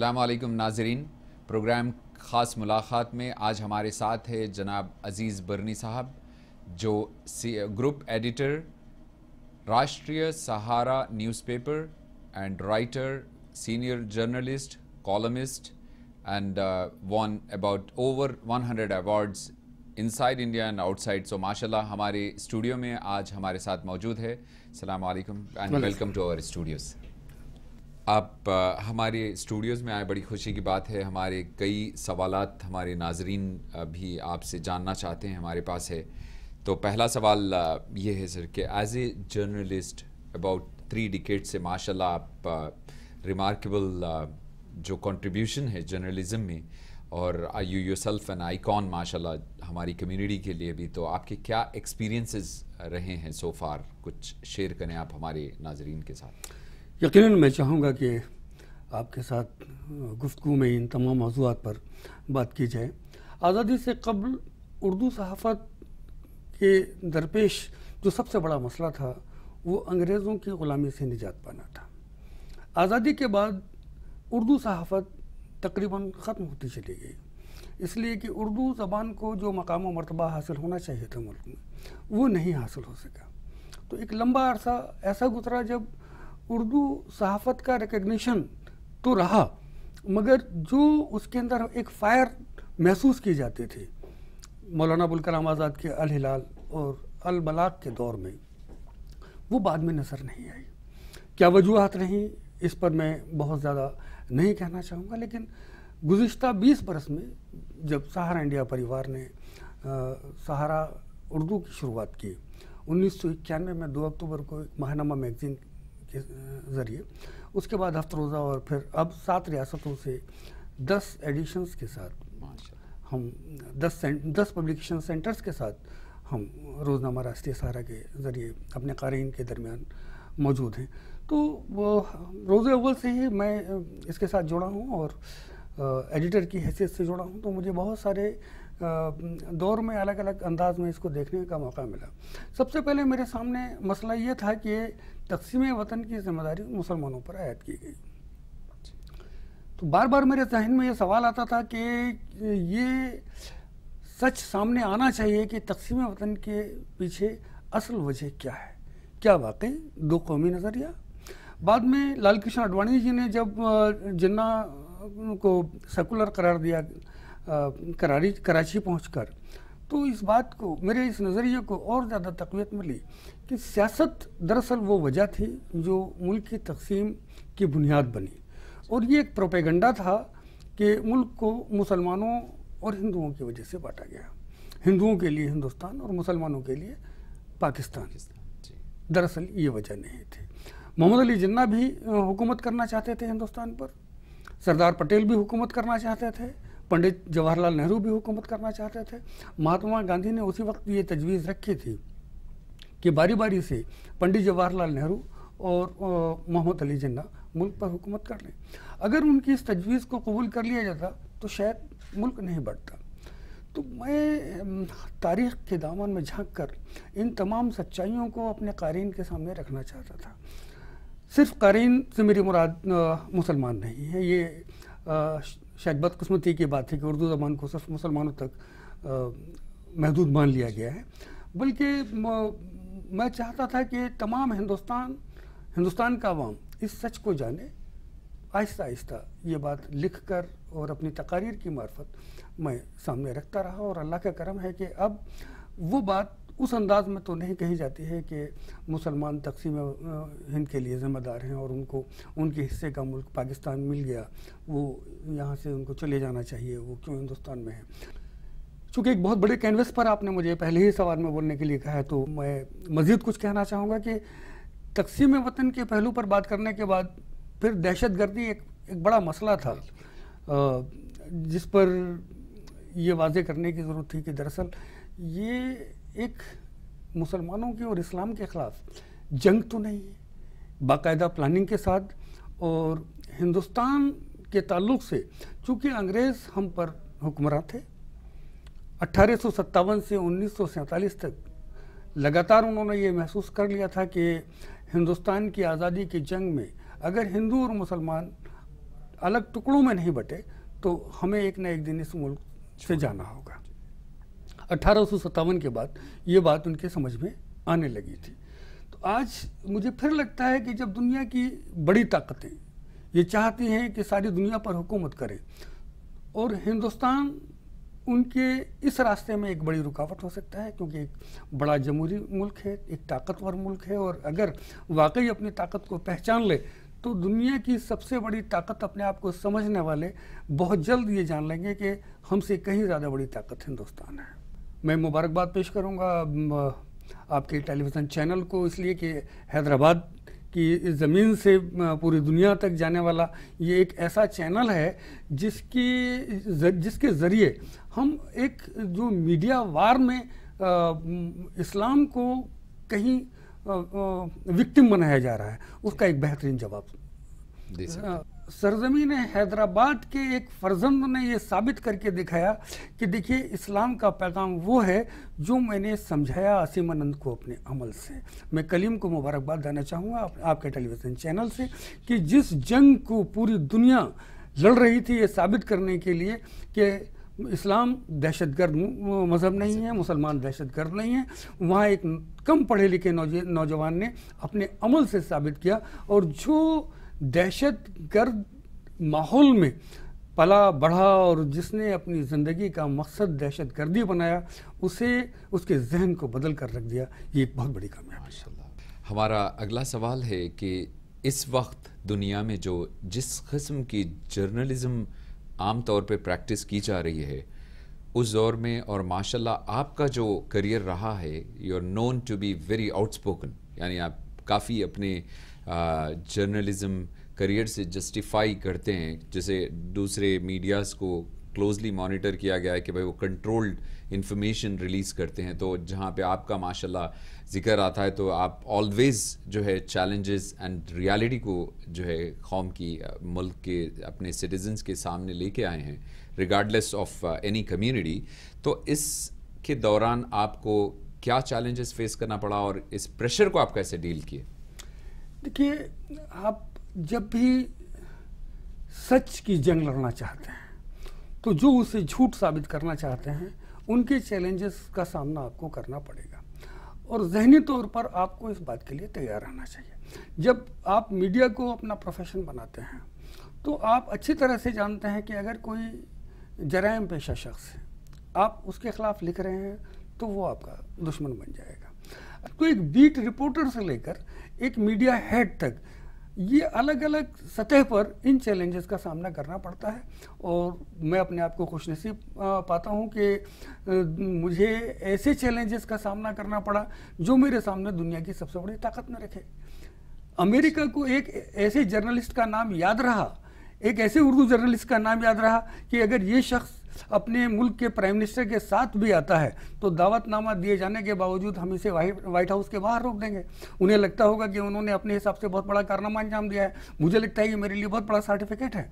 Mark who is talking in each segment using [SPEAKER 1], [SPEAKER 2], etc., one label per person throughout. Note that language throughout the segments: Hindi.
[SPEAKER 1] अल्लाम नाजरीन प्रोग्राम ख़ास मुलाकात में आज हमारे साथ है जनाब अज़ीज़ बर्नी साहब जो group editor Rashtriya Sahara newspaper and writer senior journalist columnist and won about over 100 awards inside India and outside so माशाल्लाह हमारे स्टूडियो में आज हमारे साथ मौजूद है सलाम and welcome to our studios आप आ, हमारे स्टूडियोज़ में आए बड़ी खुशी की बात है हमारे कई सवाल हमारे नाजरीन भी आपसे जानना चाहते हैं हमारे पास है तो पहला सवाल ये है सर कि as a journalist about three decade से माशाल्लाह आप रिमार्केबल जो कंट्रीब्यूशन है जर्नलिज्म में और I you yourself an icon माशाल्लाह हमारी कम्युनिटी के लिए भी तो आपके क्या एक्सपीरियंसेस रहे हैं सो फार कुछ शेयर करें आप हमारे नाजरीन के साथ
[SPEAKER 2] यकीन मैं चाहूँगा कि आपके साथ गुफ्तु में इन तमाम मौजूद पर बात की जाए आज़ादी से कबल उर्दू सहाफ़त के दरपेश जो सबसे बड़ा मसला था वो अंग्रेज़ों की ग़ुलामी से निजात पाना था आज़ादी के बाद उर्दू सहाफ़त तकरीबन ख़त्म होती चली गई इसलिए कि उर्दू ज़बान को जो मकाम व मरतबा हासिल होना चाहिए था मुल्क में वो नहीं हासिल हो सका तो एक लंबा अरसा ऐसा गुजरा जब उर्दू सहाफ़त का रिकग्निशन तो रहा मगर जो उसके अंदर एक फ़ायर महसूस किए जाते थे मौलाना कलाम आज़ाद के अल हिलाल और अल बलाग के दौर में वो बाद में नज़र नहीं आई क्या वजूहत रहीं इस पर मैं बहुत ज़्यादा नहीं कहना चाहूँगा लेकिन गुज्त बीस बरस में जब सहारा इंडिया परिवार ने सहारा उर्दू की शुरुआत की उन्नीस सौ इक्यानवे में दो अक्टूबर को एक मैगज़ीन के ज़रिए उसके बाद हफ्त रोज़ा और फिर अब सात रियासतों से दस एडिशंस के साथ हम दस दस पब्लिकेशन सेंटर्स के साथ हम रोज़नामा राष्ट्रीय सहारा के ज़रिए अपने कारीन के दरमियान मौजूद हैं तो वो रोज़ अव्वल से ही मैं इसके साथ जुड़ा हूँ और एडिटर की हैसियत से जुड़ा हूँ तो मुझे बहुत सारे दौर में अलग अलग अंदाज में इसको देखने का मौका मिला सबसे पहले मेरे सामने मसला ये था कि तकसीम वतन की जिम्मेदारी मुसलमानों पर आयद की गई तो बार बार मेरे जहन में ये सवाल आता था कि ये सच सामने आना चाहिए कि तकसीम वतन के पीछे असल वजह क्या है क्या वाकई दो कौमी नज़रिया बाद में लाल कृष्ण आडवाणी जी ने जब जिन्ना को सेकुलर करार दिया करारी कराची पहुंचकर तो इस बात को मेरे इस नज़रिए को और ज़्यादा तकवीत मिली कि सियासत दरअसल वो वजह थी जो मुल्क की तकसीम की बुनियाद बनी और ये एक प्रोपेगंडा था कि मुल्क को मुसलमानों और हिंदुओं की वजह से बांटा गया हिंदुओं के लिए हिंदुस्तान और मुसलमानों के लिए पाकिस्तान दरअसल ये वजह नहीं थी मोहम्मद अली जिन्ना भी हुकूमत करना चाहते थे हिंदुस्तान पर सरदार पटेल भी हुकूमत करना चाहते थे पंडित जवाहरलाल नेहरू भी हुकूमत करना चाहते थे महात्मा गांधी ने उसी वक्त ये तजवीज़ रखी थी कि बारी बारी से पंडित जवाहरलाल नेहरू और मोहम्मद अली जिन्ना मुल्क पर हुकूमत कर लें अगर उनकी इस तजवीज़ को कबूल कर लिया जाता तो शायद मुल्क नहीं बढ़ता तो मैं तारीख़ के दामन में झांक कर इन तमाम सच्चाइयों को अपने कारीन के सामने रखना चाहता था सिर्फ कारीन से मेरी मुराद मुसलमान नहीं है ये शायद बदकस्मती की बात है कि उर्दू ज़बान को सिर्फ मुसलमानों तक महदूद मान लिया गया है बल्कि मैं चाहता था कि तमाम हिंदुस्तान हिंदुस्तान का आवाम इस सच को जाने आहिस्ता आहिस्ता ये बात लिख कर और अपनी तकारीर की मार्फत मैं सामने रखता रहा और अल्लाह का करम है कि अब वो बात उस अंदाज में तो नहीं कही जाती है कि मुसलमान तकसीम हिंद के लिए ज़िम्मेदार हैं और उनको उनके हिस्से का मुल्क पाकिस्तान मिल गया वो यहाँ से उनको चले जाना चाहिए वो क्यों हिंदुस्तान में है चूँकि एक बहुत बड़े कैनवस पर आपने मुझे पहले ही सवाल में बोलने के लिए कहा है तो मैं मज़ीद कुछ कहना चाहूँगा कि तकसीम वतन के पहलू पर बात करने के बाद फिर दहशत गर्दी एक, एक बड़ा मसला था जिस पर ये वाजे करने की ज़रूरत थी कि दरअसल ये एक मुसलमानों के और इस्लाम के ख़िलाफ़ जंग तो नहीं है बाकायदा प्लानिंग के साथ और हिंदुस्तान के ताल्लुक से चूँकि अंग्रेज़ हम पर हुक्मरान थे अट्ठारह से उन्नीस तक लगातार उन्होंने ये महसूस कर लिया था कि हिंदुस्तान की आज़ादी की जंग में अगर हिंदू और मुसलमान अलग टुकड़ों में नहीं बटे तो हमें एक ना एक दिन इस मुल्क से जाना होगा अट्ठारह के बाद ये बात उनके समझ में आने लगी थी तो आज मुझे फिर लगता है कि जब दुनिया की बड़ी ताकतें ये चाहती हैं कि सारी दुनिया पर हुकूमत करे और हिंदुस्तान उनके इस रास्ते में एक बड़ी रुकावट हो सकता है क्योंकि एक बड़ा जमहूरी मुल्क है एक ताकतवर मुल्क है और अगर वाकई अपनी ताकत को पहचान ले तो दुनिया की सबसे बड़ी ताकत अपने आप को समझने वाले बहुत जल्द ये जान लेंगे कि हमसे कहीं ज़्यादा बड़ी ताकत हिंदुस्तान है मैं मुबारकबाद पेश करूँगा आपके टेलीविज़न चैनल को इसलिए कि हैदराबाद की इस ज़मीन से पूरी दुनिया तक जाने वाला ये एक ऐसा चैनल है जिसकी जिसके ज़रिए हम एक जो मीडिया वार में इस्लाम को कहीं विक्टिम बनाया जा रहा है उसका एक बेहतरीन जवाब सरजमीन हैदराबाद के एक फर्जंद ने यह साबित करके दिखाया कि देखिए इस्लाम का पैगाम वो है जो मैंने समझाया असीम आनंद को अपने अमल से मैं कलीम को मुबारकबाद देना चाहूँगा आप, आपके टेलीविज़न चैनल से कि जिस जंग को पूरी दुनिया लड़ रही थी ये साबित करने के लिए कि इस्लाम दहशतगर्द मज़हब नहीं है मुसलमान दहशतगर्द नहीं है वहाँ एक कम पढ़े लिखे नौजवान ने अपने अमल से साबित किया और जो दहशत गर्द माहौल में पला बढ़ा और जिसने अपनी ज़िंदगी का मकसद दहशत गर्दी बनाया उसे उसके जहन को बदल कर रख दिया ये एक बहुत बड़ी कामयाबी
[SPEAKER 1] हमारा अगला सवाल है कि इस वक्त दुनिया में जो जिस कस्म की जर्नलिज्म आम तौर पे प्रैक्टिस की जा रही है उस दौर में और माशाल्लाह आपका जो करियर रहा है you are known to be very outspoken यानी आप काफ़ी अपने जर्नलिज़म करियर से जस्टिफाई करते हैं जैसे दूसरे मीडियाज़ को क्लोजली मॉनिटर किया गया है कि भाई वो कंट्रोल्ड इन्फॉर्मेशन रिलीज़ करते हैं तो जहाँ पे आपका माशाल्लाह जिक्र आता है तो आप ऑलवेज़ जो है चैलेंजेस एंड रियलिटी को जो है कौम की मुल्क के अपने सिटीजन्स के सामने लेके आए हैं रिगार्डलेस ऑफ एनी कम्यूनिटी तो इस के दौरान आपको क्या चैलेंजेस फेस करना पड़ा और इस प्रेशर को आप कैसे डील किए
[SPEAKER 2] देखिए आप जब भी सच की जंग लड़ना चाहते हैं तो जो उसे झूठ साबित करना चाहते हैं उनके चैलेंजेस का सामना आपको करना पड़ेगा और जहनी तौर पर आपको इस बात के लिए तैयार रहना चाहिए जब आप मीडिया को अपना प्रोफेशन बनाते हैं तो आप अच्छी तरह से जानते हैं कि अगर कोई जराइम पेशा शख्स है आप उसके ख़िलाफ़ लिख रहे हैं तो वो आपका दुश्मन बन जाएगा तो एक बीट रिपोर्टर से लेकर एक मीडिया हेड तक ये अलग अलग सतह पर इन चैलेंजेस का सामना करना पड़ता है और मैं अपने आप को खुश नसीब पाता हूँ कि मुझे ऐसे चैलेंजेस का सामना करना पड़ा जो मेरे सामने दुनिया की सबसे बड़ी ताकत में रखे अमेरिका को एक ऐसे जर्नलिस्ट का नाम याद रहा एक ऐसे उर्दू जर्नलिस्ट का नाम याद रहा कि अगर ये शख्स अपने मुल्क के प्राइम मिनिस्टर के साथ भी आता है तो दावतनामा दिए जाने के बावजूद हम इसे व्हाइट हाउस के बाहर रोक देंगे उन्हें लगता होगा कि उन्होंने अपने हिसाब से बहुत बड़ा कारनामा अंजाम दिया है मुझे लगता है कि मेरे लिए बहुत बड़ा सर्टिफिकेट है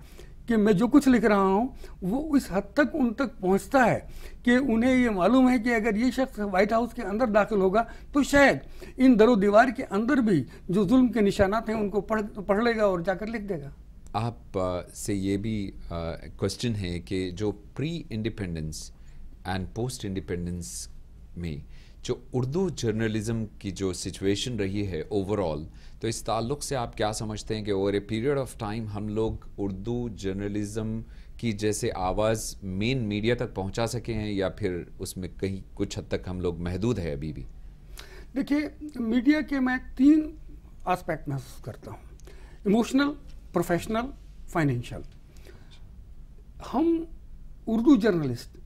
[SPEAKER 2] कि मैं जो कुछ लिख रहा हूँ वो इस हद तक उन तक पहुँचता है कि उन्हें ये मालूम है कि अगर ये शख्स व्हाइट हाउस के अंदर दाखिल होगा तो शायद इन दरो दीवार के अंदर भी जो जुल्म के निशानात हैं उनको पढ़ पढ़ लेगा और जाकर लिख देगा
[SPEAKER 1] आप से ये भी क्वेश्चन है कि जो pre independence and post independence में जो उर्दू जर्नलिज़म की जो सिचुएशन रही है ओवरऑल तो इस ताल्लुक़ से आप क्या समझते हैं कि over a period of time हम लोग उर्दू जर्नलिज़म की जैसे आवाज़ मेन मीडिया तक पहुंचा सके हैं या फिर उसमें कहीं कुछ हद तक हम लोग महदूद है अभी भी
[SPEAKER 2] देखिए मीडिया के मैं तीन आस्पेक्ट महसूस करता हूँ इमोशनल प्रोफेशनल फाइनेंशियल हम उर्दू जर्नलिस्ट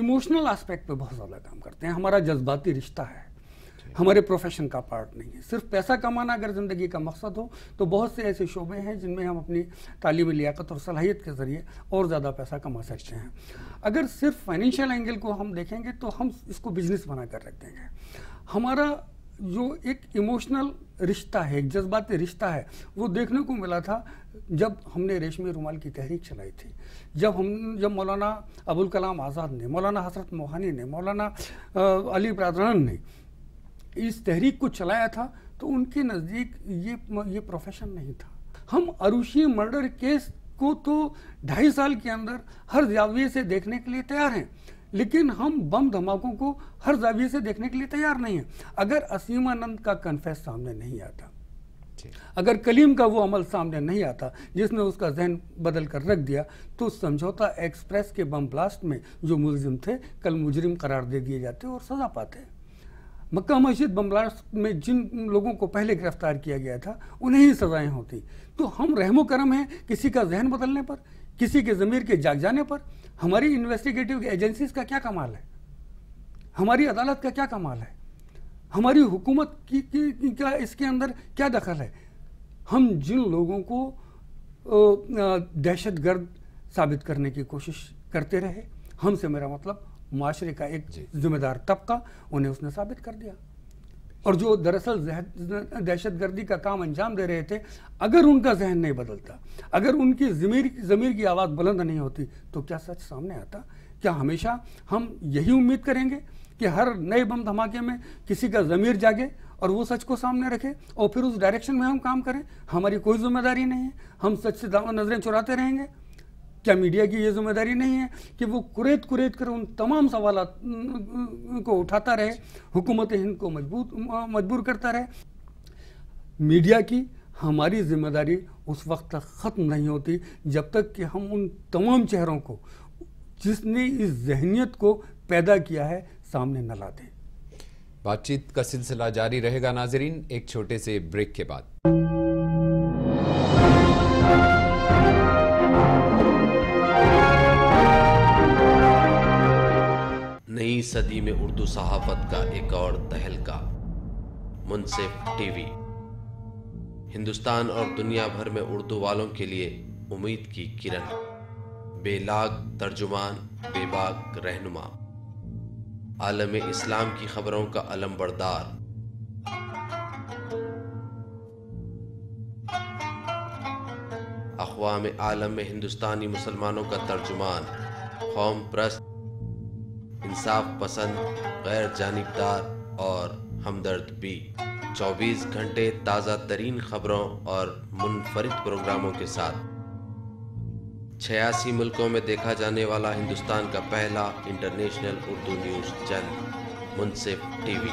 [SPEAKER 2] इमोशनल एस्पेक्ट पे बहुत ज़्यादा काम करते हैं हमारा जज्बाती रिश्ता है हमारे प्रोफेशन का पार्ट नहीं है सिर्फ पैसा कमाना अगर ज़िंदगी का मकसद हो तो बहुत से ऐसे शोबे हैं जिनमें हम अपनी तालीम लियाकत और सलाहियत के ज़रिए और ज़्यादा पैसा कमा सकते हैं अगर सिर्फ फाइनेंशियल एंगल को हम देखेंगे तो हम इसको बिजनेस कर रख देंगे हमारा जो एक इमोशनल रिश्ता है एक जज्बाती रिश्ता है वो देखने को मिला था जब हमने रेशमी रुमाल की तहरीक चलाई थी जब हम जब मौलाना अबुल कलाम आज़ाद ने मौलाना हसरत मोहानी ने मौलाना अली बरदरान ने इस तहरीक को चलाया था तो उनके नज़दीक ये ये प्रोफेशन नहीं था हम अरूशी मर्डर केस को तो ढाई साल के अंदर हर जाविये से देखने के लिए तैयार हैं लेकिन हम बम धमाकों को हर जाविये से देखने के लिए तैयार नहीं है अगर असीमानंद का कन्फेस सामने नहीं आता अगर कलीम का वो अमल सामने नहीं आता जिसने उसका जहन बदल कर रख दिया तो समझौता एक्सप्रेस के बम ब्लास्ट में जो मुलजिम थे कल मुजरिम करार दे दिए जाते और सजा पाते मक्का मस्जिद बम ब्लास्ट में जिन लोगों को पहले गिरफ्तार किया गया था उन्हें ही सजाएं होती तो हम रहमो करम हैं किसी का जहन बदलने पर किसी के ज़मीर के जाग जाने पर हमारी इन्वेस्टिगेटिव एजेंसीज का क्या कमाल है हमारी अदालत का क्या कमाल है हमारी हुकूमत की, की क्या इसके अंदर क्या दखल है हम जिन लोगों को दहशत गर्द साबित करने की कोशिश करते रहे हमसे मेरा मतलब माशरे का एक जिम्मेदार तबका उन्हें उसने साबित कर दिया और जो दरअसल दहशत गर्दी का काम अंजाम दे रहे थे अगर उनका जहन नहीं बदलता अगर उनकी ज़मीर ज़मीर की आवाज़ बुलंद नहीं होती तो क्या सच सामने आता क्या हमेशा हम यही उम्मीद करेंगे कि हर नए बम धमाके में किसी का ज़मीर जागे और वो सच को सामने रखे और फिर उस डायरेक्शन में हम काम करें हमारी कोई जिम्मेदारी नहीं है हम सच से नज़रें चुराते रहेंगे क्या मीडिया की ये जिम्मेदारी नहीं है कि वो कुरेद कुरेद कर उन तमाम सवाल को उठाता रहे हुकूमत हिंद को मजबूत मजबूर करता रहे मीडिया की हमारी जिम्मेदारी उस वक्त तक ख़त्म नहीं होती जब तक कि हम उन तमाम चेहरों को जिसने इस जहनीत को पैदा किया है सामने न ला दें
[SPEAKER 1] बातचीत का सिलसिला जारी रहेगा नाजरीन एक छोटे से ब्रेक के बाद सदी में उर्दू सहाफत का एक और तहलका मुनसिफ टीवी हिंदुस्तान और दुनिया भर में उर्दू वालों के लिए उम्मीद की किरण बेलाग तर्जुमान बेबाक रहनुमा आलम इस्लाम की खबरों का अलम बरदार अकवाम आलम में हिंदुस्तानी मुसलमानों का तर्जुमान कौम प्रस्त इंसाफ पसंद गैर जानबदार और हमदर्द भी 24 घंटे ताज़ा तरीन खबरों और मुनफरद प्रोग्रामों के साथ छियासी मुल्कों में देखा जाने वाला हिंदुस्तान का पहला international Urdu news channel Munsif T V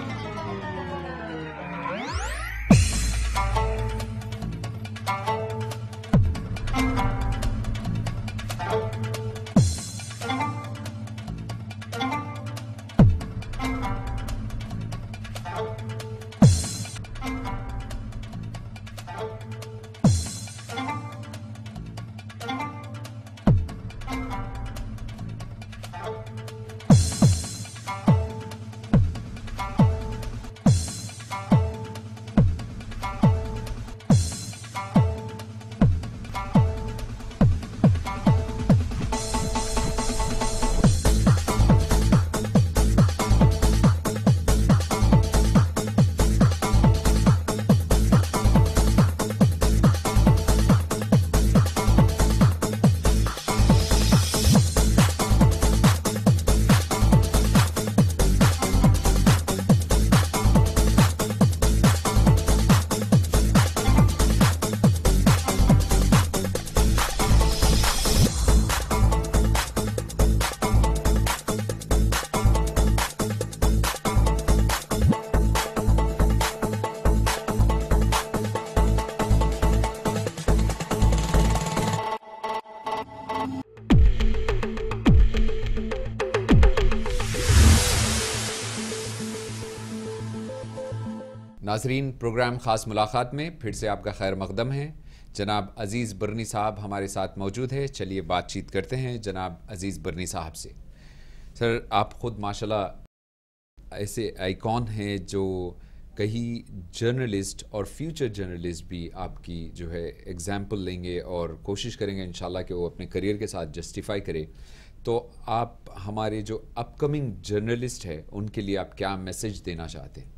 [SPEAKER 1] नाजरीन प्रोग्राम ख़ास मुलाकात में फिर से आपका खैर मकदम है जनाब अज़ीज़ बरनी साहब हमारे साथ मौजूद है चलिए बातचीत करते हैं जनाब अज़ीज़ बर्नी साहब से सर आप ख़ुद माशाल्लाह ऐसे आइकॉन हैं जो कहीं जर्नलिस्ट और फ्यूचर जर्नलिस्ट भी आपकी जो है एग्ज़ाम्पल लेंगे और कोशिश करेंगे इन कि वो अपने करियर के साथ जस्टिफाई करें तो आप हमारे जो अपकमिंग जर्नलिस्ट है उनके लिए आप क्या मैसेज देना चाहते हैं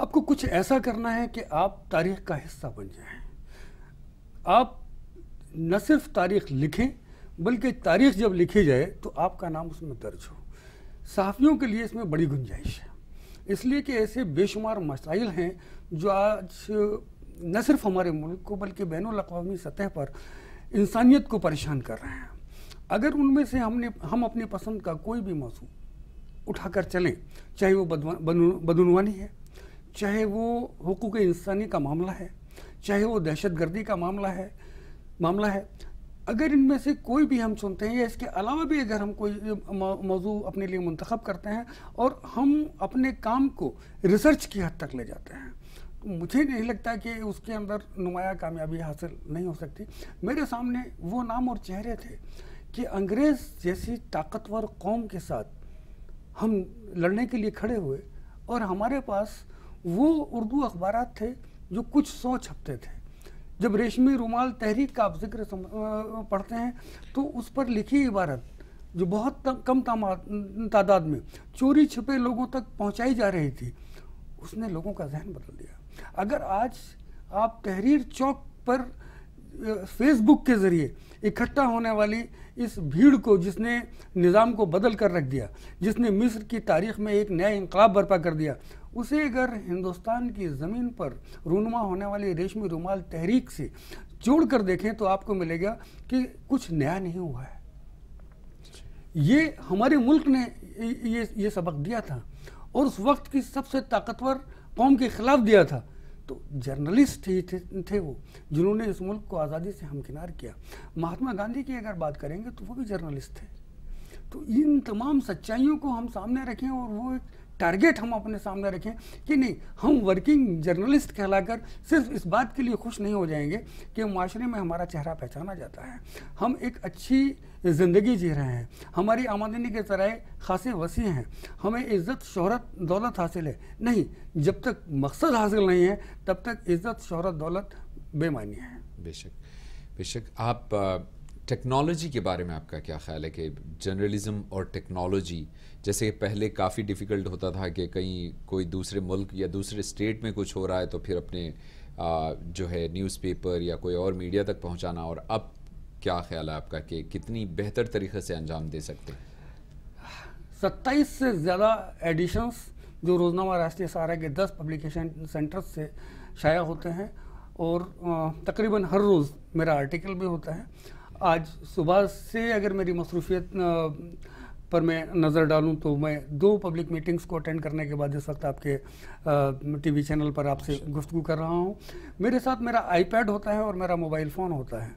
[SPEAKER 2] आपको कुछ ऐसा करना है कि आप तारीख का हिस्सा बन जाएं आप न सिर्फ तारीख लिखें बल्कि तारीख जब लिखी जाए तो आपका नाम उसमें दर्ज हो सहाफ़ियों के लिए इसमें बड़ी गुंजाइश है इसलिए कि ऐसे बेशुमार मसाइल हैं जो आज न सिर्फ हमारे मुल्क को बल्कि बैन अवी सतह पर इंसानियत को परेशान कर रहे हैं अगर उनमें से हमने हम अपनी पसंद का कोई भी मौसू उठाकर चलें चाहे वो बदनवानी है चाहे वो हकूक़ इंसानी का मामला है चाहे वो दहशत गर्दी का मामला है मामला है अगर इनमें से कोई भी हम सुनते हैं या इसके अलावा भी अगर हम कोई मौजू अपने लिए मंतखब करते हैं और हम अपने काम को रिसर्च की हद तक ले जाते हैं तो मुझे नहीं लगता कि उसके अंदर नुमाया कामयाबी हासिल नहीं हो सकती मेरे सामने वो नाम और चेहरे थे कि अंग्रेज़ जैसी ताकतवर कौम के साथ हम लड़ने के लिए खड़े हुए और हमारे पास वो उर्दू अखबार थे जो कुछ सौ छपते थे जब रेशमी रुमाल तहरीक का आप जिक्र पढ़ते हैं तो उस पर लिखी इबारत जो बहुत कम तादाद में चोरी छिपे लोगों तक पहुंचाई जा रही थी उसने लोगों का जहन बदल दिया अगर आज आप तहरीर चौक पर फेसबुक के ज़रिए इकट्ठा होने वाली इस भीड़ को जिसने निज़ाम को बदल कर रख दिया जिसने मिस्र की तारीख में एक नया इनकलाब बर्पा कर दिया उसे अगर हिंदुस्तान की ज़मीन पर रूनुमा होने वाली रेशमी रुमाल तहरीक से जोड़ कर देखें तो आपको मिलेगा कि कुछ नया नहीं हुआ है ये हमारे मुल्क ने ये ये सबक दिया था और उस वक्त की सबसे ताकतवर कौम के ख़िलाफ़ दिया था तो जर्नलिस्ट ही थे, थे वो जिन्होंने इस मुल्क को आज़ादी से हमकिनार किया महात्मा गांधी की अगर बात करेंगे तो वो भी जर्नलिस्ट थे तो इन तमाम सच्चाइयों को हम सामने रखें और वो एक टारगेट हम अपने सामने रखें कि नहीं हम वर्किंग जर्नलिस्ट कहलाकर सिर्फ इस बात के लिए खुश नहीं हो जाएंगे कि माशरे में हमारा चेहरा पहचाना जाता है हम एक अच्छी ज़िंदगी जी रहे हैं हमारी आमदनी के सराय खासे वसी हैं हमें इज़्ज़त शहरत दौलत हासिल है नहीं जब तक मकसद हासिल नहीं है तब तक इज़्ज़त शहरत दौलत बेमानी है
[SPEAKER 1] बेशक बेशक आप टेक्नोलॉजी के बारे में आपका क्या ख्याल है कि जर्नलिज़्म और टेक्नोलॉजी जैसे पहले काफ़ी डिफ़िकल्ट होता था कि कहीं कोई दूसरे मुल्क या दूसरे स्टेट में कुछ हो रहा है तो फिर अपने आ, जो है न्यूज़पेपर या कोई और मीडिया तक पहुंचाना और अब क्या ख्याल है आपका कि कितनी बेहतर तरीके से अंजाम दे सकते हैं
[SPEAKER 2] सत्ताईस से ज़्यादा एडिशंस जो रोज़नामा राष्ट्रीय सहारा के दस पब्लिकेशन सेंटर्स से शाया होते हैं और तकरीबन हर रोज़ मेरा आर्टिकल भी होता है आज सुबह से अगर मेरी मसरूफियत पर मैं नज़र डालूं तो मैं दो पब्लिक मीटिंग्स को अटेंड करने के बाद इस वक्त आपके टीवी चैनल पर आपसे अच्छा। गुफ्तु कर रहा हूं मेरे साथ मेरा आईपैड होता है और मेरा मोबाइल फ़ोन होता है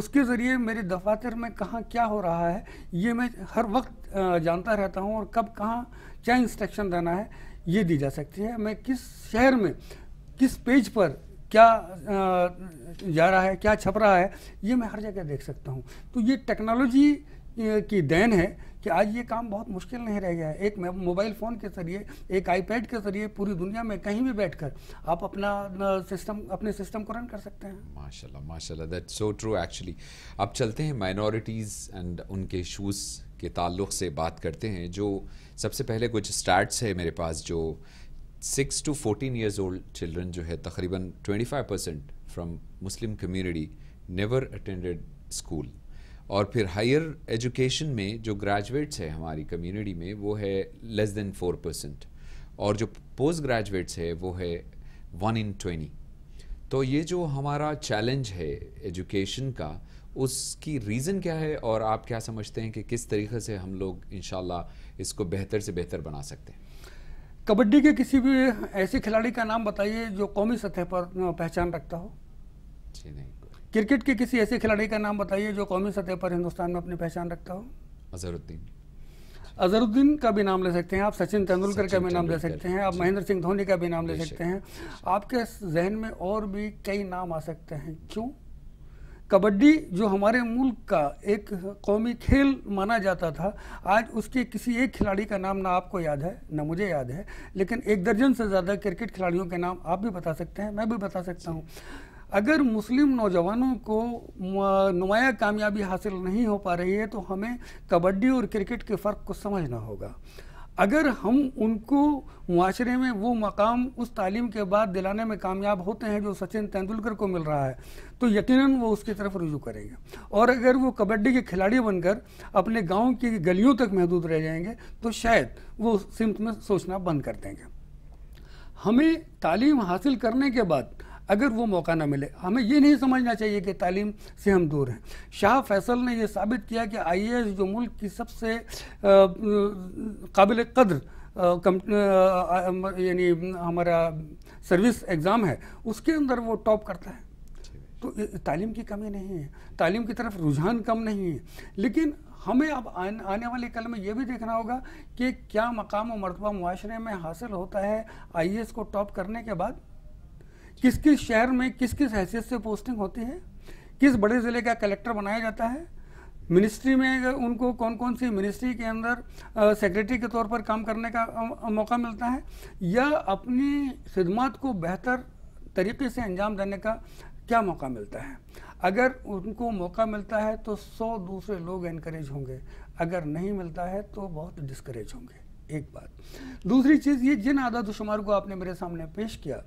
[SPEAKER 2] उसके ज़रिए मेरे दफातर में कहाँ क्या हो रहा है ये मैं हर वक्त जानता रहता हूँ और कब कहाँ क्या इंस्ट्रक्शन देना है ये दी जा सकती है मैं किस शहर में किस पेज पर क्या जा रहा है क्या छप रहा है ये मैं हर जगह देख सकता हूँ तो ये टेक्नोलॉजी की देन है कि आज ये काम बहुत मुश्किल नहीं रह गया है एक मोबाइल फ़ोन के ज़रिए एक आईपैड के ज़रिए पूरी दुनिया में कहीं भी बैठकर आप अपना सिस्टम अपने सिस्टम को रन कर सकते हैं
[SPEAKER 1] माशाल्लाह माशाल्लाह दैट सो ट्रू एक्चुअली अब चलते हैं माइनॉरिटीज़ एंड उनके शूज़ के ताल्लुक से बात करते हैं जो सबसे पहले कुछ स्टार्ट है मेरे पास जो six to fourteen years old children जो है तकरीबन twenty five percent from Muslim community never attended school और फिर हायर एजुकेशन में जो ग्रेजुएट्स है हमारी कम्यूनिटी में वो है लेस देन फोर परसेंट और जो पोस्ट ग्रेजुएट्स है वो है वन इन ट्वेंटी तो ये जो हमारा चैलेंज है एजुकेशन का उसकी रीज़न क्या है और आप क्या समझते हैं कि किस तरीके से हम लोग इन इसको बेहतर से बेहतर बना सकते हैं
[SPEAKER 2] कबड्डी के किसी भी ऐसे खिलाड़ी का नाम बताइए जो कौमी सतह पर पहचान रखता हो जी नहीं क्रिकेट के किसी ऐसे खिलाड़ी का नाम बताइए जो कौमी सतह पर हिंदुस्तान में अपनी पहचान रखता हो अजहरुद्दीन अजहरुद्दीन का भी नाम ले सकते हैं आप सचिन तेंदुलकर का भी नाम ले सकते हैं आप महेंद्र सिंह धोनी का भी नाम ले सकते हैं आपके जहन में और भी कई नाम आ सकते हैं क्यों कबड्डी जो हमारे मुल्क का एक कौमी खेल माना जाता था आज उसके किसी एक खिलाड़ी का नाम ना आपको याद है ना मुझे याद है लेकिन एक दर्जन से ज़्यादा क्रिकेट खिलाड़ियों के नाम आप भी बता सकते हैं मैं भी बता सकता हूँ अगर मुस्लिम नौजवानों को नुमाया कामयाबी हासिल नहीं हो पा रही है तो हमें कबड्डी और क्रिकेट के फ़र्क को समझना होगा अगर हम उनको माशरे में वो मकाम उस तालीम के बाद दिलाने में कामयाब होते हैं जो सचिन तेंदुलकर को मिल रहा है तो यकीनन वो उसकी तरफ रुजू करेंगे और अगर वो कबड्डी के खिलाड़ी बनकर अपने गांव की गलियों तक महदूद रह जाएंगे तो शायद वो सिमत में सोचना बंद कर देंगे हमें तालीम हासिल करने के बाद अगर वो मौका ना मिले हमें ये नहीं समझना चाहिए कि तालीम से हम दूर हैं शाह फैसल ने यह साबित किया कि आई जो मुल्क की सबसे काबिल कद्र यानी हमारा सर्विस एग्ज़ाम है उसके अंदर वो टॉप करता है तो तालीम की कमी नहीं है तालीम की तरफ रुझान कम नहीं है लेकिन हमें अब आन, आने वाले कल में ये भी देखना होगा कि क्या मकाम और मरतबा माशरे में हासिल होता है आई को टॉप करने के बाद किस किस शहर में किस किस हैसियत से पोस्टिंग होती है किस बड़े ज़िले का कलेक्टर बनाया जाता है मिनिस्ट्री में उनको कौन कौन सी मिनिस्ट्री के अंदर सेक्रेटरी के तौर पर काम करने का मौका मिलता है या अपनी खिदमत को बेहतर तरीके से अंजाम देने का क्या मौका मिलता है अगर उनको मौका मिलता है तो सौ दूसरे लोग इनक्रेज होंगे अगर नहीं मिलता है तो बहुत डिस्करेज होंगे एक बात दूसरी चीज़ ये जिन आदाद शुमार को आपने मेरे सामने पेश किया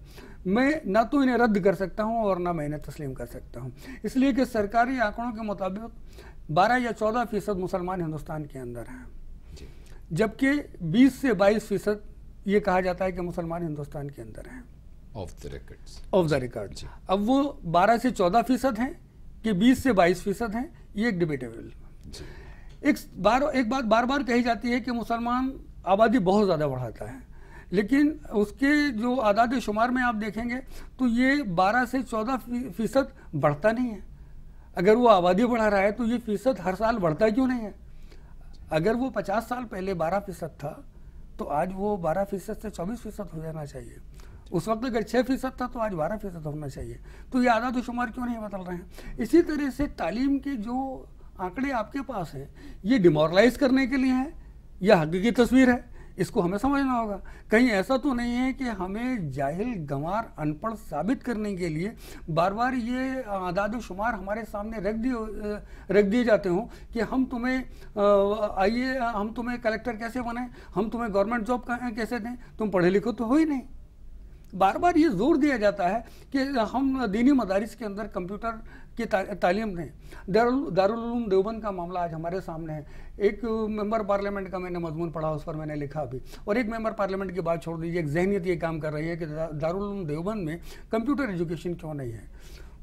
[SPEAKER 2] मैं ना तो इन्हें रद्द कर सकता हूँ और ना मैं इन्हें तस्लीम कर सकता हूँ इसलिए कि सरकारी आंकड़ों के मुताबिक 12 या 14 फ़ीसद मुसलमान हिंदुस्तान के अंदर हैं जबकि 20 से 22 फ़ीसद ये कहा जाता है कि मुसलमान हिंदुस्तान के अंदर हैं off the record off the record अब वो बारह से चौदह फ़ीसद हैं कि बीस से बाईस फ़ीसद हैं ये एक डिबेटेबल एक बार एक बात बार बार कही जाती है कि मुसलमान आबादी बहुत ज़्यादा बढ़ाता है लेकिन उसके जो आदाद शुमार में आप देखेंगे तो ये 12 से 14 फीसद बढ़ता नहीं है अगर वो आबादी बढ़ा रहा है तो ये फीसद हर साल बढ़ता क्यों नहीं है अगर वो 50 साल पहले 12 फीसद था तो आज वो 12 फीसद से 24 फीसद हो जाना चाहिए उस वक्त अगर छः फीसद था तो आज बारह फीसद होना चाहिए तो ये आदाद शुमार क्यों नहीं बदल रहे हैं इसी तरह से तालीम के जो आंकड़े आपके पास हैं ये डिमोरलाइज करने के लिए हैं यह हकीकी तस्वीर है इसको हमें समझना होगा कहीं ऐसा तो नहीं है कि हमें जाहिल गंवार अनपढ़ साबित करने के लिए बार बार ये आदाद शुमार हमारे सामने रख दिए रख दिए जाते हों कि हम तुम्हें आइए हम तुम्हें कलेक्टर कैसे बनाएं हम तुम्हें गवर्नमेंट जॉब कैसे दें तुम पढ़े लिखो तो हो ही नहीं बार बार ये जोर दिया जाता है कि हम दीनी मदारस के अंदर कंप्यूटर की ता, तालीम दें दारुल देवबंद का मामला आज हमारे सामने है एक मेंबर पार्लियामेंट का मैंने मजमून पढ़ा उस पर मैंने लिखा भी और एक मेंबर पार्लियामेंट की बात छोड़ दीजिए एक जहनीत ये काम कर रही है कि दारुल देवबंद में कंप्यूटर एजुकेशन क्यों नहीं है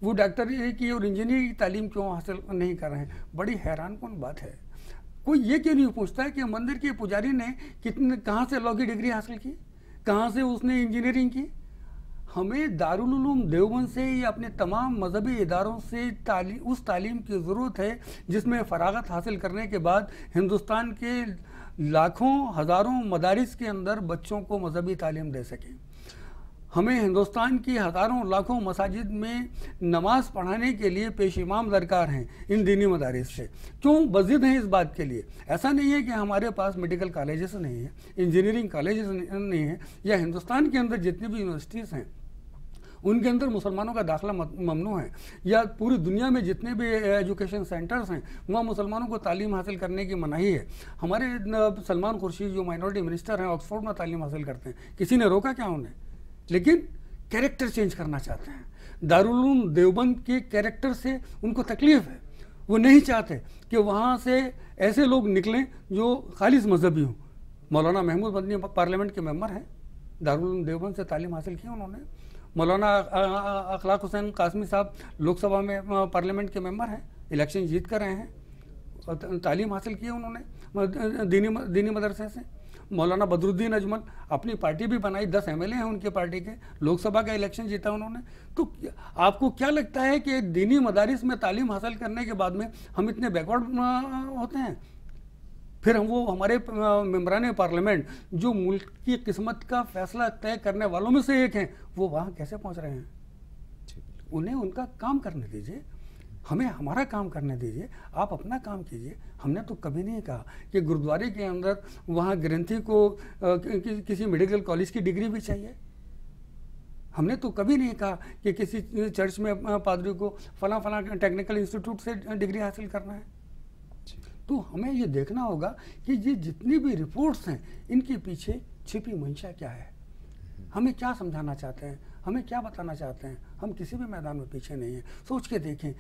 [SPEAKER 2] वो डॉक्टरी की और इंजीनियरिंग की तालीम क्यों हासिल नहीं कर रहे हैं बड़ी हैरान कौन बात है कोई ये क्यों नहीं पूछता है कि मंदिर के पुजारी ने कितने कहाँ से लॉ की डिग्री हासिल की कहाँ से उसने इंजीनियरिंग की हमें दारुलूम देवबंद से या अपने तमाम मजहबी इदारों से ताली, उस तालीम की ज़रूरत है जिसमें फ़रागत हासिल करने के बाद हिंदुस्तान के लाखों हज़ारों मदारस के अंदर बच्चों को मजहबी तालीम दे सकें हमें हिंदुस्तान की हज़ारों लाखों मसाजिद में नमाज़ पढ़ाने के लिए पेश इमाम दरकार हैं इन दीनी मदारस से क्यों बजिद हैं इस बात के लिए ऐसा नहीं है कि हमारे पास मेडिकल कॉलेजेस नहीं हैं इंजीनियरिंग कॉलेजेस नहीं हैं या हिंदुस्तान के अंदर जितनी भी यूनिवर्सिटीज़ हैं उनके अंदर मुसलमानों का दाखिला ममनू है या पूरी दुनिया में जितने भी एजुकेशन सेंटर्स हैं वहाँ मुसलमानों को तालीम हासिल करने की मनाही है हमारे सलमान खुर्शीद जो माइनॉरिटी मिनिस्टर हैं ऑक्सफोर्ड में तालीम हासिल करते हैं किसी ने रोका क्या उन्हें लेकिन कैरेक्टर चेंज करना चाहते हैं दारुल देवबंद के कैरेक्टर से उनको तकलीफ है वो नहीं चाहते कि वहाँ से ऐसे लोग निकलें जो खालिज मजहबी हों मौलाना महमूद मदनी पार्लियामेंट के मेम्बर हैं दारुल देवबंद से तालीम हासिल की उन्होंने मौलाना अखलाक हुसैन कासमी साहब लोकसभा में पार्लियामेंट के मेंबर हैं इलेक्शन जीत कर रहे हैं तालीम हासिल की है उन्होंने दीनी दीनी मदरसे से मौलाना बदरुद्दीन अजमल अपनी पार्टी भी बनाई दस एम हैं उनके पार्टी के लोकसभा का इलेक्शन जीता उन्होंने तो आपको क्या लगता है कि दीनी मदारिस में तालीम हासिल करने के बाद में हम इतने बैकवर्ड होते हैं फिर हम वो हमारे मेम्बरान पार्लियामेंट जो मुल्क की किस्मत का फैसला तय करने वालों में से एक हैं वो वहाँ कैसे पहुँच रहे हैं उन्हें उनका काम करने दीजिए हमें हमारा काम करने दीजिए आप अपना काम कीजिए हमने तो कभी नहीं कहा कि गुरुद्वारे के अंदर वहाँ ग्रंथी को आ, कि, किसी मेडिकल कॉलेज की डिग्री भी चाहिए हमने तो कभी नहीं कहा कि किसी चर्च में पादरी को फला फला टेक्निकल इंस्टीट्यूट से डिग्री हासिल करना है तो हमें ये देखना होगा कि ये जितनी भी रिपोर्ट्स हैं इनके पीछे छिपी मंशा क्या है हमें क्या समझाना चाहते हैं हमें क्या बताना चाहते हैं हम किसी भी मैदान में पीछे नहीं हैं सोच के देखें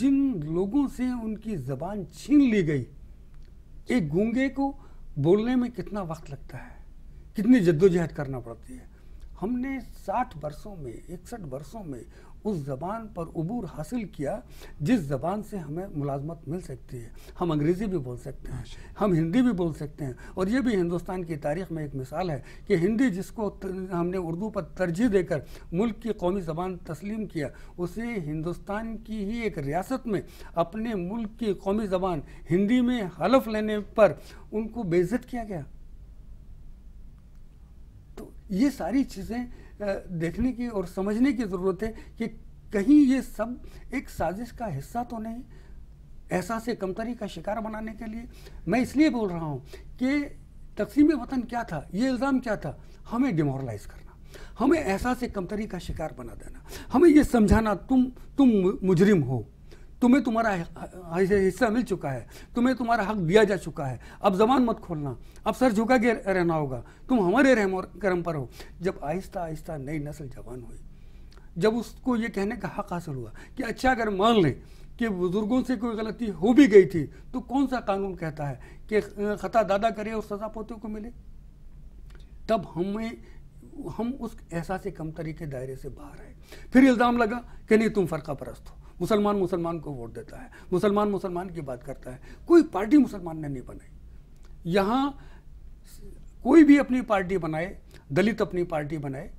[SPEAKER 2] जिन लोगों से उनकी ज़बान छीन ली गई एक गूंगे को बोलने में कितना वक्त लगता है कितनी जद्दोजहद करना पड़ती है हमने 60 वर्षों में इकसठ वर्षों में उस ज़बान पर अबूर हासिल किया जिस ज़बान से हमें मुलाजमत मिल सकती है हम अंग्रेज़ी भी बोल सकते हैं हम हिंदी भी बोल सकते हैं और ये भी हिंदुस्तान की तारीख में एक मिसाल है कि हिंदी जिसको हमने उर्दू पर तरजीह देकर मुल्क की कौमी ज़बान तस्लीम किया उसे हिंदुस्तान की ही एक रियासत में अपने मुल्क की कौमी ज़बान हिंदी में हलफ लेने पर उनको बेइज्जत किया गया तो ये सारी चीज़ें देखने की और समझने की ज़रूरत है कि कहीं ये सब एक साजिश का हिस्सा तो नहीं एहसास कमतरी का शिकार बनाने के लिए मैं इसलिए बोल रहा हूँ कि तकसीम वतन क्या था ये इल्ज़ाम क्या था हमें डिमोरलाइज करना हमें एहसास कमतरी का शिकार बना देना हमें ये समझाना तुम तुम मुजरिम हो तुम्हें तुम्हारा हिस्सा मिल चुका है तुम्हें तुम्हारा हक दिया जा चुका है अब जबान मत खोलना अब सर झुका के रहना होगा तुम हमारे करम पर हो जब आहिस्ता आहिस्ता नई नस्ल जवान हुई जब उसको ये कहने का हक हासिल हुआ कि अच्छा अगर मान लें कि बुज़ुर्गों से कोई गलती हो भी गई थी तो कौन सा कानून कहता है कि खता दादा करे और सजा पोते को मिले तब हमें हम उस एहसास कम तरीके दायरे से बाहर आए फिर इल्ज़ाम लगा कि नहीं तुम फ़र्का परस्त हो मुसलमान मुसलमान को वोट देता है मुसलमान मुसलमान की बात करता है कोई पार्टी मुसलमान ने नहीं बनाई यहाँ कोई भी अपनी पार्टी बनाए दलित अपनी पार्टी बनाए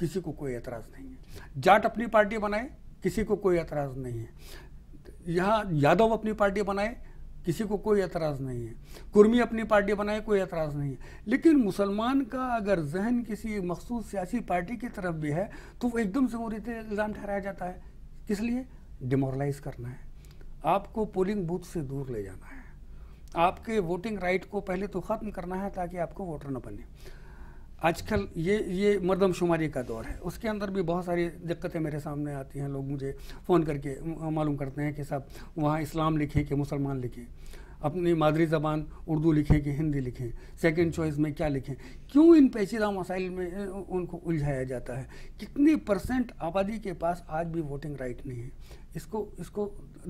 [SPEAKER 2] किसी को कोई एतराज़ नहीं है जाट अपनी पार्टी बनाए किसी को कोई एतराज़ नहीं है यहाँ यादव अपनी पार्टी बनाए किसी को कोई एतराज़ नहीं है कुर्मी अपनी पार्टी बनाए कोई एतराज़ नहीं है लेकिन मुसलमान का अगर जहन किसी मखसूस सियासी पार्टी की तरफ भी है तो वो एकदम से वो रीति इल्ज़ाम ठहराया जाता है किस लिए डिमोरलाइज करना है आपको पोलिंग बूथ से दूर ले जाना है आपके वोटिंग राइट को पहले तो ख़त्म करना है ताकि आपको वोटर न बने आजकल ये ये मरदमशुमारी का दौर है उसके अंदर भी बहुत सारी दिक्कतें मेरे सामने आती हैं लोग मुझे फ़ोन करके मालूम करते हैं कि साहब वहाँ इस्लाम लिखें कि मुसलमान लिखें अपनी मादरी ज़बान उर्दू लिखें कि हिंदी लिखें सेकंड चॉइस में क्या लिखें क्यों इन पेचीदा मसाइल में उनको उलझाया जाता है कितने परसेंट आबादी के पास आज भी वोटिंग राइट नहीं है इसको इसको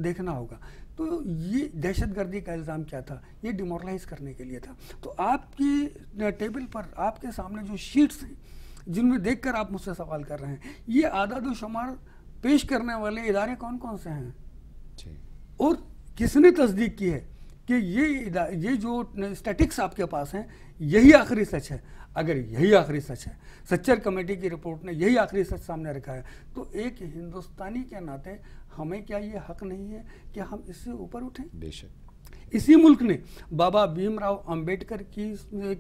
[SPEAKER 2] देखना होगा तो ये दहशत गर्दी का इल्ज़ाम क्या था ये डिमोरलाइज करने के लिए था तो आपकी टेबल पर आपके सामने जो शीट्स हैं जिनमें कर आप मुझसे सवाल कर रहे हैं ये आदाद शुमार पेश करने वाले इदारे कौन कौन से हैं और किसने तस्दीक की है कि ये ये जो स्टैटिक्स आपके पास हैं यही आखिरी सच है अगर यही आखिरी सच है सच्चर कमेटी की रिपोर्ट ने यही आखिरी सच सामने रखा है तो एक हिंदुस्तानी के नाते हमें क्या ये हक नहीं है कि हम इससे ऊपर उठें बेशक इसी मुल्क ने बाबा भीमराव अंबेडकर की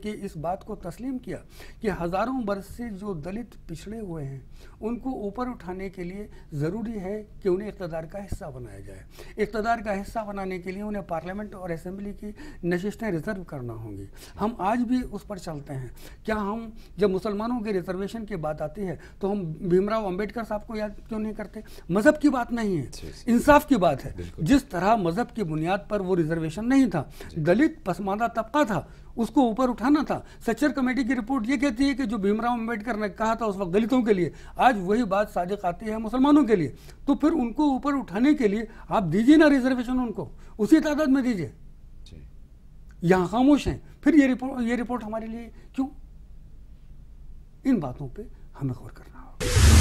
[SPEAKER 2] के इस बात को तस्लीम किया कि हज़ारों वर्ष से जो दलित पिछड़े हुए हैं उनको ऊपर उठाने के लिए ज़रूरी है कि उन्हें इकतदार का हिस्सा बनाया जाए इकतदार का हिस्सा बनाने के लिए उन्हें पार्लियामेंट और असम्बली की नशिस्तें रिजर्व करना होंगी हम आज भी उस पर चलते हैं क्या हम जब मुसलमानों के रिजर्वेशन की बात आती है तो हम भीमराव अम्बेडकर साहब को याद क्यों नहीं करते मज़हब की बात नहीं है इंसाफ की बात है जिस तरह मज़हब की बुनियाद पर वो रिजर्वेशन कमीशन नहीं था दलित पसमानदा तबका था उसको ऊपर उठाना था सचर कमेटी की रिपोर्ट ये कहती है कि जो भीमराव अंबेडकर ने कहा था उस वक्त दलितों के लिए आज वही बात साजिक आती है मुसलमानों के लिए तो फिर उनको ऊपर उठाने के लिए आप दीजिए ना रिजर्वेशन उनको उसी तादाद में दीजिए यहाँ खामोश हैं फिर ये रिपोर्ट ये रिपोर्ट हमारे लिए क्यों इन बातों पर हमें गौर करना होगा